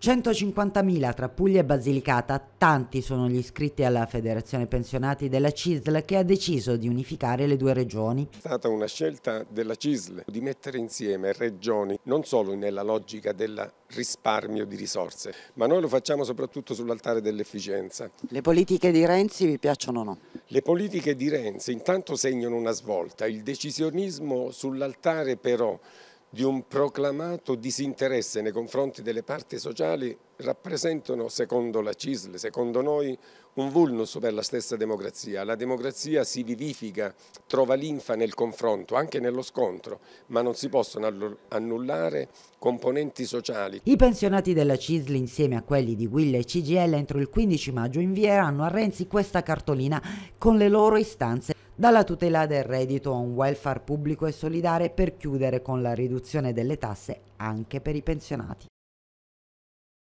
150.000 tra Puglia e Basilicata, tanti sono gli iscritti alla Federazione Pensionati della CISL che ha deciso di unificare le due regioni. È stata una scelta della CISL di mettere insieme regioni non solo nella logica del risparmio di risorse, ma noi lo facciamo soprattutto sull'altare dell'efficienza. Le politiche di Renzi vi piacciono o no? Le politiche di Renzi intanto segnano una svolta, il decisionismo sull'altare però di un proclamato disinteresse nei confronti delle parti sociali rappresentano, secondo la CISL, secondo noi, un vulnus per la stessa democrazia. La democrazia si vivifica, trova linfa nel confronto, anche nello scontro, ma non si possono annullare componenti sociali. I pensionati della CISL insieme a quelli di Guilla e CGL entro il 15 maggio invieranno a Renzi questa cartolina con le loro istanze dalla tutela del reddito a un welfare pubblico e solidale per chiudere con la riduzione delle tasse anche per i pensionati.